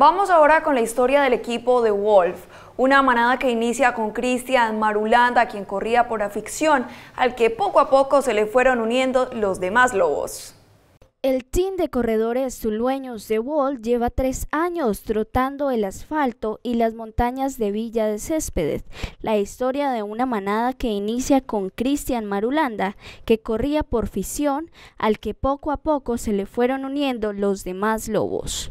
Vamos ahora con la historia del equipo de Wolf, una manada que inicia con Cristian Marulanda, quien corría por afición, al que poco a poco se le fueron uniendo los demás lobos. El team de corredores zulueños de Wolf lleva tres años trotando el asfalto y las montañas de Villa de Céspedes, la historia de una manada que inicia con Cristian Marulanda, que corría por afición, al que poco a poco se le fueron uniendo los demás lobos.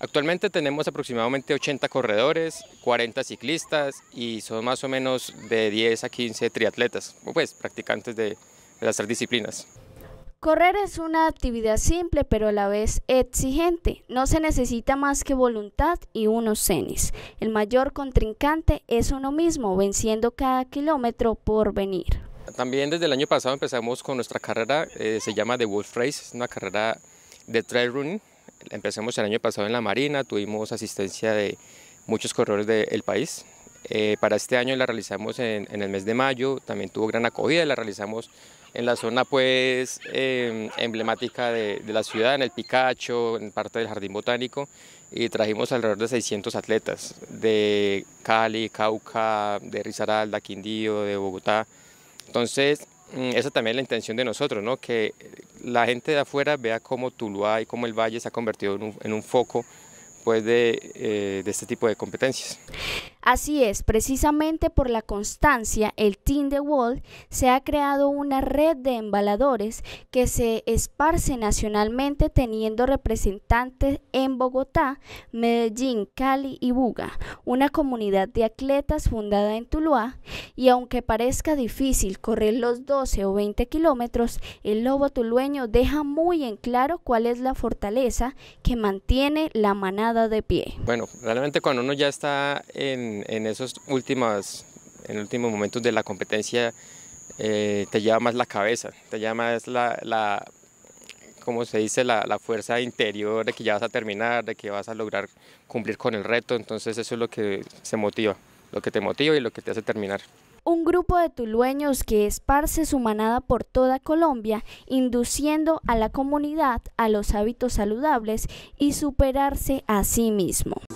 Actualmente tenemos aproximadamente 80 corredores, 40 ciclistas y son más o menos de 10 a 15 triatletas, pues practicantes de, las tres disciplinas. Correr es una actividad simple pero a la vez exigente. No se necesita más que voluntad y unos cenis. El mayor contrincante es uno mismo, venciendo cada kilómetro por venir. También desde el año pasado empezamos con nuestra carrera, eh, se llama The Wolf Race, es una carrera de trail running, empecemos el año pasado en la Marina, tuvimos asistencia de muchos corredores del país. Eh, para este año la realizamos en, el mes de mayo, también tuvo gran acogida, la realizamos en la zona pues em, emblemática de, de, la ciudad, en el Picacho, en parte del Jardín Botánico, y trajimos alrededor de 600 atletas de Cali, Cauca, de Risaralda, Quindío, de Bogotá. Entonces Mm. esa también es la intención de nosotros, ¿no? que la gente de afuera vea cómo Tuluá y cómo el valle se ha convertido en un, foco pues eh, de este tipo de competencias. Así es, precisamente por la constancia, el Team de World, se ha creado una red de embaladores que se esparce nacionalmente teniendo representantes en Bogotá, Medellín, Cali y Buga, una comunidad de atletas fundada en Tuluá, y aunque parezca difícil correr los 12 o 20 kilómetros, el lobo tulueño deja muy en claro cuál es la fortaleza que mantiene la manada de pie. Bueno, realmente cuando uno ya está en en, esos en últimos momentos de la competencia eh, te lleva más la cabeza, te llama más la, como se dice, la, la, fuerza interior de que ya vas a terminar, de que vas a lograr cumplir con el reto. Entonces eso es lo que se motiva, lo que te motiva y lo que te hace terminar. Un grupo de tulueños que esparce su manada por toda Colombia, induciendo a la comunidad a los hábitos saludables y superarse a sí mismo.